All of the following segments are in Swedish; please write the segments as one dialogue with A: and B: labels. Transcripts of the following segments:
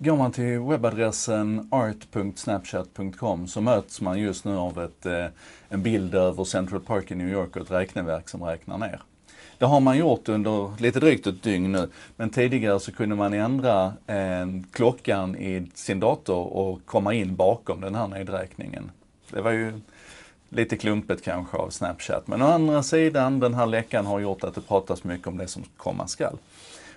A: Går man till webbadressen art.snapchat.com så möts man just nu av ett, eh, en bild över Central Park i New York och ett räkneverk som räknar ner. Det har man gjort under lite drygt ett dygn nu, men tidigare så kunde man ändra eh, klockan i sin dator och komma in bakom den här nedräkningen. Det var ju lite klumpet kanske av Snapchat, men å andra sidan, den här läckan har gjort att det pratas mycket om det som komma skall.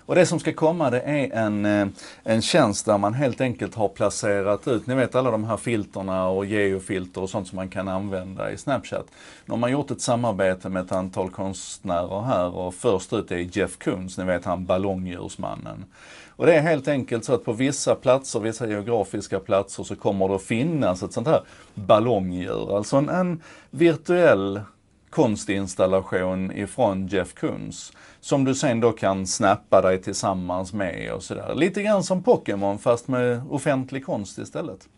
A: Och det som ska komma det är en, eh, en tjänst där man helt enkelt har placerat ut, ni vet alla de här filterna och geofilter och sånt som man kan använda i Snapchat. Nu har man gjort ett samarbete med ett antal konstnärer här och först ut är Jeff Koons, ni vet han ballongdjursmannen. Och det är helt enkelt så att på vissa platser, vissa geografiska platser så kommer det att finnas ett sånt här ballongdjur. Alltså en, en virtuell konstinstallation ifrån Jeff Koons. Som du sen då kan snappa dig tillsammans med och sådär. Lite grann som Pokémon fast med offentlig konst istället.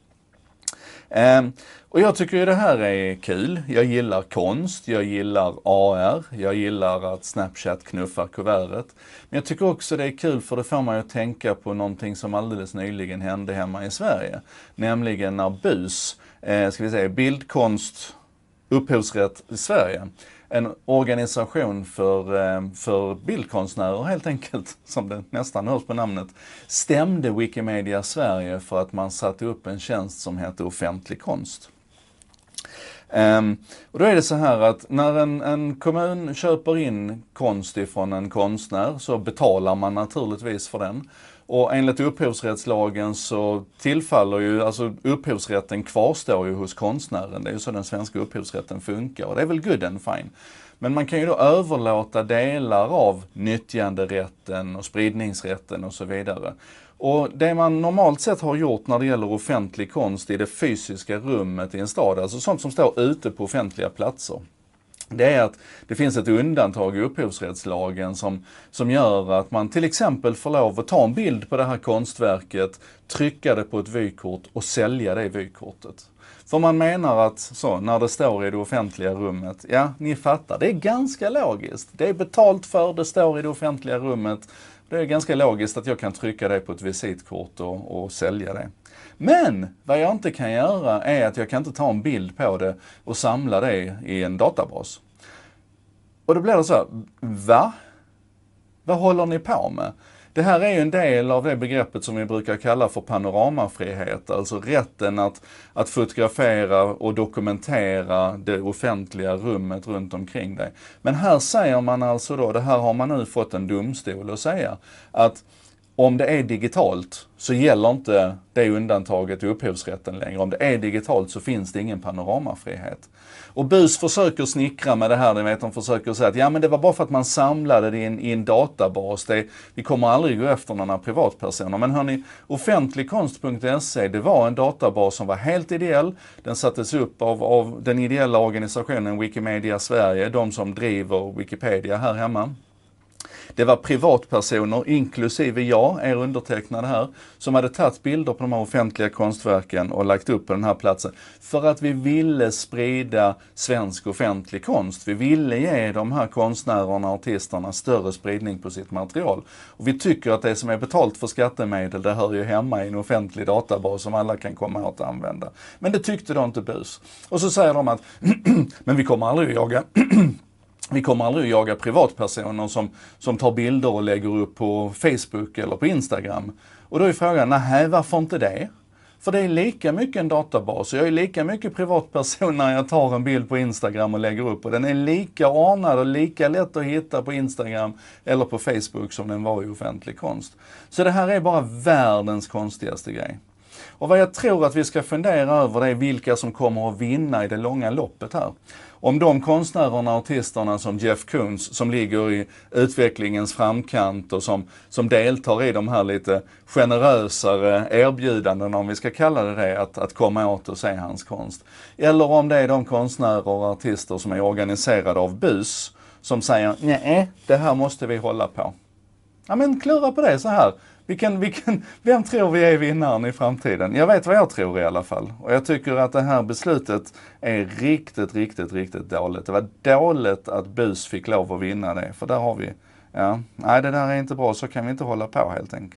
A: Eh, och jag tycker ju det här är kul. Jag gillar konst, jag gillar AR, jag gillar att Snapchat knuffar kuvertet. Men jag tycker också det är kul för det får mig att tänka på någonting som alldeles nyligen hände hemma i Sverige. Nämligen när BUS, eh, ska vi säga bildkonst upphovsrätt i Sverige. En organisation för, eh, för bildkonstnärer helt enkelt, som det nästan hörs på namnet, stämde Wikimedia Sverige för att man satte upp en tjänst som hette offentlig konst. Um, och då är det så här att när en, en kommun köper in konst ifrån en konstnär så betalar man naturligtvis för den. Och enligt upphovsrättslagen så tillfaller ju, alltså upphovsrätten kvarstår ju hos konstnären. Det är ju så den svenska upphovsrätten funkar och det är väl good and fine. Men man kan ju då överlåta delar av nyttjanderätten och spridningsrätten och så vidare. Och det man normalt sett har gjort när det gäller offentlig konst i det fysiska rummet i en stad, alltså sånt som står ute på offentliga platser, det är att det finns ett undantag i upphovsrättslagen som, som gör att man till exempel får lov att ta en bild på det här konstverket, trycka det på ett vykort och sälja det vykortet. För man menar att, så, när det står i det offentliga rummet, ja, ni fattar, det är ganska logiskt. Det är betalt för, det står i det offentliga rummet. Det är ganska logiskt att jag kan trycka det på ett visitkort och, och sälja det. Men vad jag inte kan göra är att jag kan inte ta en bild på det och samla det i en databas. Och då blir det så här, va? Vad håller ni på med? Det här är ju en del av det begreppet som vi brukar kalla för panoramafrihet, alltså rätten att, att fotografera och dokumentera det offentliga rummet runt omkring dig. Men här säger man alltså då, det här har man nu fått en domstol att säga, att om det är digitalt så gäller inte det undantaget i upphovsrätten längre. Om det är digitalt så finns det ingen panoramafrihet. Och BUS försöker snickra med det här, ni vet de försöker säga att ja men det var bara för att man samlade det i en, i en databas. Det, vi kommer aldrig gå efter några privatpersoner. Men hörni, offentligkonst.se det var en databas som var helt ideell. Den sattes upp av, av den ideella organisationen Wikimedia Sverige, de som driver Wikipedia här hemma. Det var privatpersoner, inklusive jag, er undertecknade här, som hade tagit bilder på de här offentliga konstverken och lagt upp på den här platsen. För att vi ville sprida svensk offentlig konst. Vi ville ge de här konstnärerna och artisterna större spridning på sitt material. Och vi tycker att det som är betalt för skattemedel, det hör ju hemma i en offentlig databas som alla kan komma åt att använda. Men det tyckte då inte BUS. Och så säger de att, men vi kommer aldrig att jaga Vi kommer aldrig att jaga privatpersoner som, som tar bilder och lägger upp på Facebook eller på Instagram. Och då är frågan, nej varför inte det? För det är lika mycket en databas och jag är lika mycket privatperson när jag tar en bild på Instagram och lägger upp och den är lika ordnad och lika lätt att hitta på Instagram eller på Facebook som den var i offentlig konst. Så det här är bara världens konstigaste grej. Och vad jag tror att vi ska fundera över det är vilka som kommer att vinna i det långa loppet här. Om de konstnärerna och artisterna som Jeff Koons som ligger i utvecklingens framkant och som, som deltar i de här lite generösare erbjudandena, om vi ska kalla det det, att, att komma åt och se hans konst. Eller om det är de konstnärer och artister som är organiserade av BUS som säger nej, det här måste vi hålla på. Ja men klura på det så här. Vilken, vilken, vem tror vi är vinnaren i framtiden? Jag vet vad jag tror i alla fall. Och jag tycker att det här beslutet är riktigt, riktigt, riktigt dåligt. Det var dåligt att BUS fick lov att vinna det, för där har vi Ja, nej det där är inte bra, så kan vi inte hålla på helt enkelt.